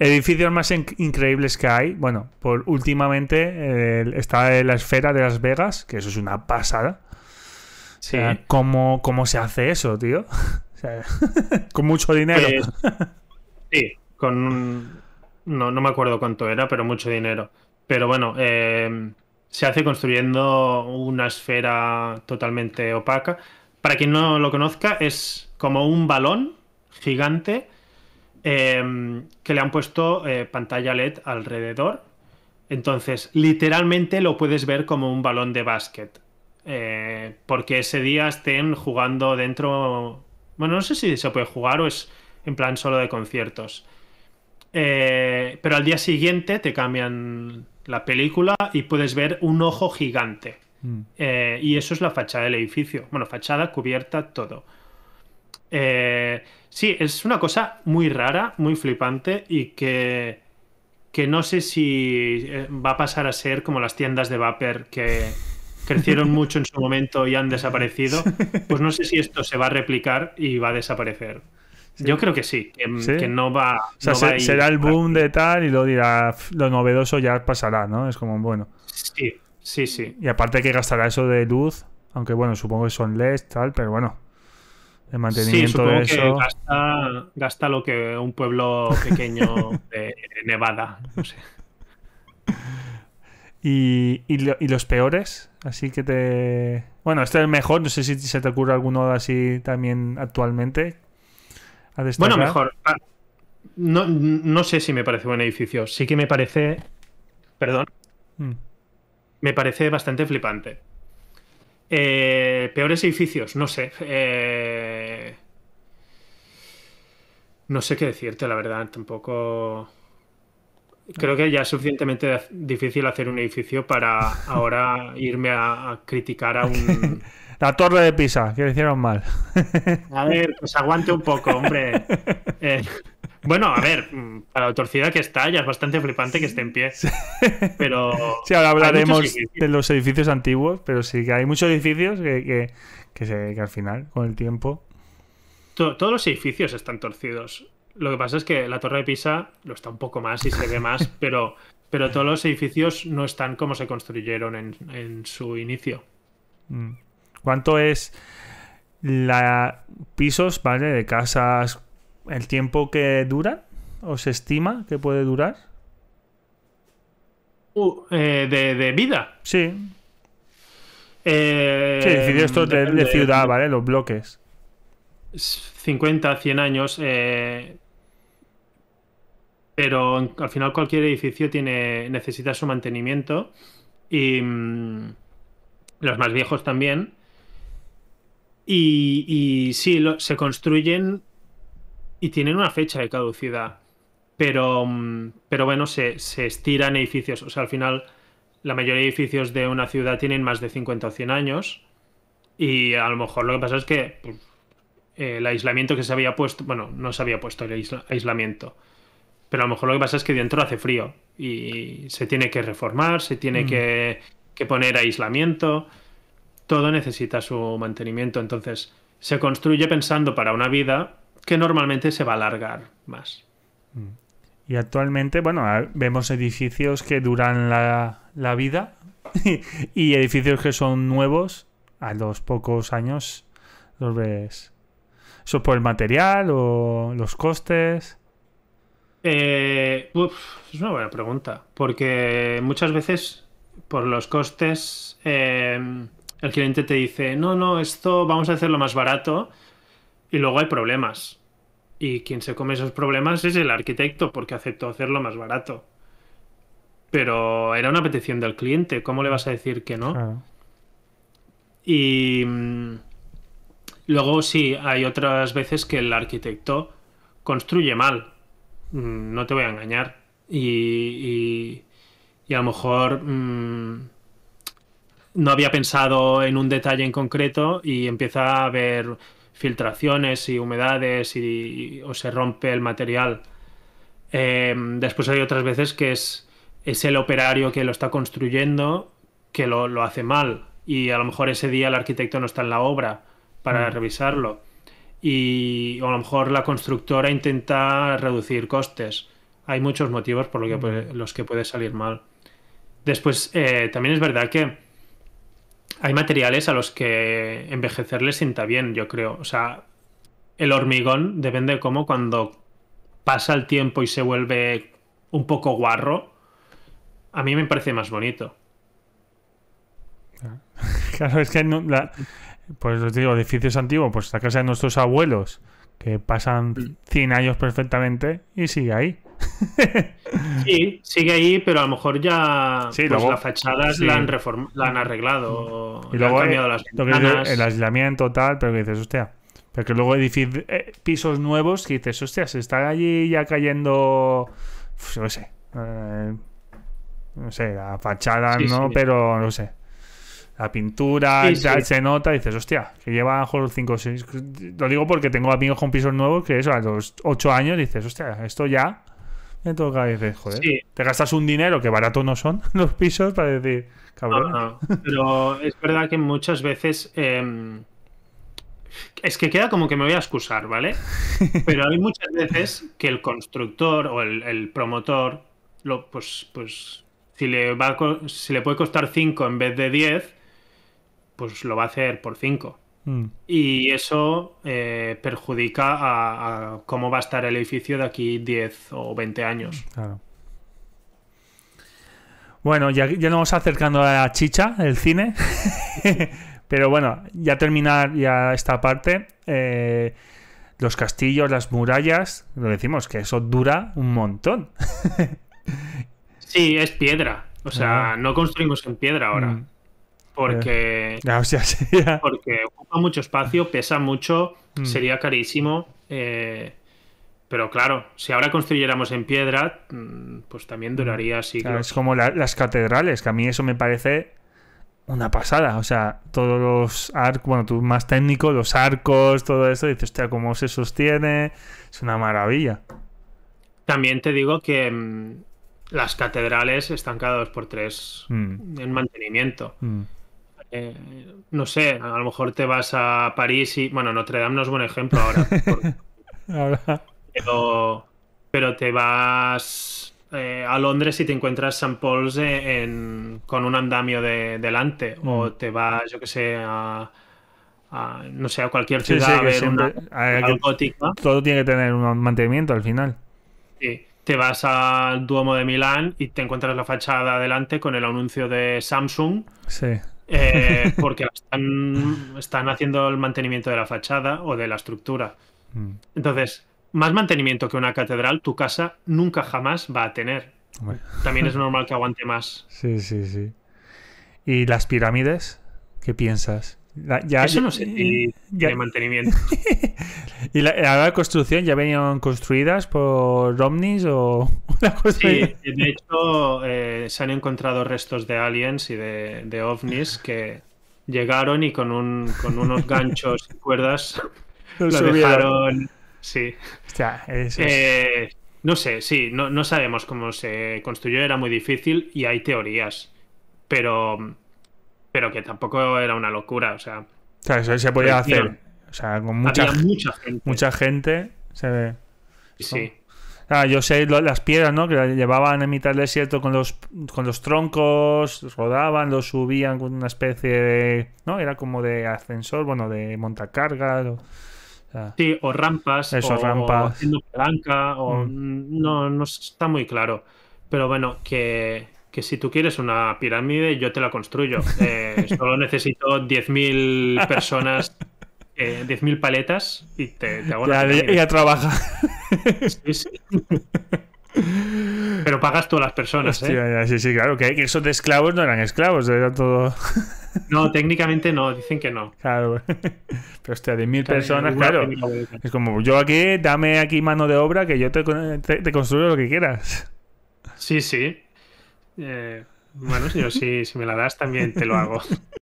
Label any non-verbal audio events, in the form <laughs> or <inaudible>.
Edificios más increíbles que hay. Bueno, por últimamente está la esfera de Las Vegas, que eso es una pasada. Sí. ¿cómo, se hace eso, tío? <laughs> <laughs> con mucho dinero. Eh, sí, con un, no, no, me acuerdo cuánto era, pero mucho dinero. Pero bueno, eh, se hace construyendo una esfera totalmente opaca. Para quien no lo conozca, es como un balón gigante Em, que le han puesto eh, pantalla LED alrededor. Entonces, literalmente lo puedes ver como un balón de básquet. Eh, porque ese día estén jugando dentro. Bueno, no sé si se puede jugar o es en plan solo de conciertos. Eh, pero al día siguiente te cambian la película y puedes ver un ojo gigante. Mm. y eso es la fachada del edificio. Bueno, fachada, cubierta, todo. Eh, sí, es una cosa muy rara, muy flipante y que, que no sé si eh, va a pasar a ser como las tiendas de Vapor que crecieron <laughs> mucho en su momento y han desaparecido. Pues no sé si esto se va a replicar y va a desaparecer. Yo creo que sí, que, no va, o sea, será el boom de tal y lo dirá lo novedoso ya pasará, ¿no? Es como bueno. Sí, sí, sí. Y aparte que gastará eso de luz, aunque bueno, supongo que son LEDs, tal, pero bueno, el mantenimiento sí, gasta, gasta, lo que un pueblo pequeño <laughs> de Nevada, no sé. ¿Y, los peores? Así que te. Bueno, este es el mejor. No sé si se te ocurre alguno así también actualmente. bueno, mejor. Ah, no, sé si me parece buen edificio. Sí que me parece. Perdón. Mm. Me parece bastante flipante. Eh, peores edificios, no sé. Eh no sé qué decirte, la verdad, tampoco. Creo que ya es suficientemente difícil hacer un edificio para ahora irme a, criticar a un. <laughs> La torre de Pisa, que lo hicieron mal. <laughs> A ver, pues aguante un poco, hombre. <laughs> Eh, bueno, a ver, para la torcida que está, ya es bastante flipante que esté en pie. Pero. Sí, ahora hablaremos de los edificios antiguos, pero sí que hay muchos edificios que, que, que al final, con el tiempo todos los edificios están torcidos. Lo que pasa es que la Torre de Pisa lo está un poco más y se ve más, <laughs> pero, pero todos los edificios no están como se construyeron en, su inicio. Mm. ¿Cuánto es la pisos, ¿vale? De casas, el tiempo que dura o se estima que puede durar? Uh, eh, de, vida. Sí. Eh, sí, esto de, ciudad, ¿vale? Los bloques. 50, 100 años, eh, pero al final cualquier edificio tiene, necesita su mantenimiento y mm, los más viejos también. Y, y sí, se construyen y tienen una fecha de caducidad, pero, mm, pero bueno, se, estiran edificios, o sea, al final la mayoría de edificios de una ciudad tienen más de 50 o 100 años. Y a lo mejor lo que pasa es que pues, eh, el aislamiento que se había puesto, bueno, no se había puesto el aislamiento, pero a lo mejor lo que pasa es que dentro hace frío y se tiene que reformar, se tiene mm. que, poner aislamiento, todo necesita su mantenimiento, entonces se construye pensando para una vida que normalmente se va a alargar más. Mm. Y actualmente, bueno, vemos edificios que duran la, la vida <laughs> y edificios que son nuevos a los pocos años los ves ¿Eso por el material o los costes? Eh, es una buena pregunta, porque muchas veces por los costes eh, el cliente te dice, no, no, esto vamos a hacerlo más barato y luego hay problemas. Y quien se come esos problemas es el arquitecto porque aceptó hacerlo más barato. Pero era una petición del cliente, ¿cómo le vas a decir que no? Y Luego sí, hay otras veces que el arquitecto construye mal, mm, no te voy a engañar, y, y, a lo mejor mm, no había pensado en un detalle en concreto y empieza a haber filtraciones y humedades y, o se rompe el material. Em, después hay otras veces que es, es el operario que lo está construyendo que lo hace mal y a lo mejor ese día el arquitecto no está en la obra para mm. revisarlo. Y o a lo mejor la constructora intenta reducir costes. Hay muchos motivos por que mm. los que puede salir mal. Después, eh, también es verdad que hay materiales a los que envejecer les sienta bien, yo creo. O sea, el hormigón depende de cómo cuando pasa el tiempo y se vuelve un poco guarro, a mí me parece más bonito. Ah. <laughs> Claro, es que pues os digo, edificios antiguos, pues la casa de nuestros abuelos, que pasan 100 mm. años perfectamente y sigue ahí. <laughs> sí, sigue ahí, pero a lo mejor ya pues, las fachadas la, han la, han arreglado. Y luego han eh, cambiado las el aislamiento tal, pero que dices, hostia. Pero que luego edificios, eh, pisos nuevos que dices, hostia, se está allí ya cayendo, no sé, eh, no sé, la fachada, ¿no? Pero no sé, la pintura y ya se nota y dices, hostia, que lleva mejor 5 o 6. Lo digo porque tengo amigos con pisos nuevos que eso, a los 8 años dices, hostia, esto ya me toca. decir, joder, te gastas un dinero que barato no son <laughs> los pisos para decir, cabrón. Pero es verdad que muchas veces. Em, es que queda como que me voy a excusar, ¿vale? <laughs> Pero hay muchas veces que el constructor o el, promotor, lo, pues, pues si, le va si le puede costar 5 en vez de 10, pues lo va a hacer por cinco. Mm. Y eso eh, perjudica a, cómo va a estar el edificio de aquí 10 o 20 años. Bueno, ya, ya nos vamos acercando a la chicha, el cine. <laughs> Pero bueno, ya terminar ya esta parte. Eh, los castillos, las murallas, lo decimos que eso dura un montón. <laughs> sí, es piedra. O sea, ah. no construimos en piedra ahora. Mm. Porque, eh, <laughs> porque ocupa mucho espacio, pesa mucho, mm. sería carísimo. Eh, pero claro, si ahora construyéramos en piedra, mm, pues también mm. duraría así. es como las catedrales, que a mí eso me parece una pasada. O sea, todos los arcos, bueno, tú más técnico, los arcos, todo eso, dices, hostia, cómo se sostiene, es una maravilla. También te digo que las catedrales están cada dos por tres en mantenimiento. Eh, no sé, a lo mejor te vas a París y, bueno, Notre Dame no es buen ejemplo ahora. <laughs> Pero, pero te vas eh, a Londres y te encuentras St. Paul's eh, con un andamio de, delante. O mm. te vas, yo que sé, a, no sé, a cualquier ciudad a ver Todo tiene que tener un mantenimiento al final. Sí. Te vas al Duomo de Milán y te encuentras la fachada delante con el anuncio de Samsung. Sí. Eh, porque están, haciendo el mantenimiento de la fachada o de la estructura. Mm. Entonces, más mantenimiento que una catedral, tu casa nunca jamás va a tener. También es normal que aguante más. Sí, sí, sí. ¿Y las pirámides? ¿Qué piensas? ya, Eso no sé y mantenimiento. <laughs> ¿Y la, la, construcción ya venían construidas por Omnis o <laughs> Sí, de hecho eh, se han encontrado restos de aliens y de, ovnis que llegaron y con, con unos ganchos y cuerdas <laughs> lo, dejaron. Sí. Eh, no sé, sí, no sabemos cómo se construyó, era muy difícil y hay teorías, pero pero que tampoco era una locura, o sea. O sea, eso se podía hacer. o sea, con mucha, había mucha gente. Mucha gente se ve. Sí. Ah, yo sé las piedras, ¿no? Que las llevaban en mitad del desierto con los, con los troncos, rodaban, los subían con una especie de. ¿No? Era como de ascensor, bueno, de montacarga. O, sí, o rampas. Eso, o, rampas. palanca, o mm. no, no está muy claro. Pero bueno, que, que si tú quieres una pirámide, yo te la construyo. <laughs> Eh, solo necesito 10.000 personas, 10.000 eh, paletas y te, te hago ya, pirámide. trabaja. Pero pagas tú a las personas, ¿eh? sí, sí, claro. Que, esos de esclavos no eran esclavos, era todo... No, técnicamente no, dicen que no. Claro. Pero hostia, de mil personas, claro. Es como, yo aquí, dame aquí mano de obra que yo te construyo lo que quieras. Sí, sí. Eh, bueno, yo sí, si me la das también te lo hago. <laughs>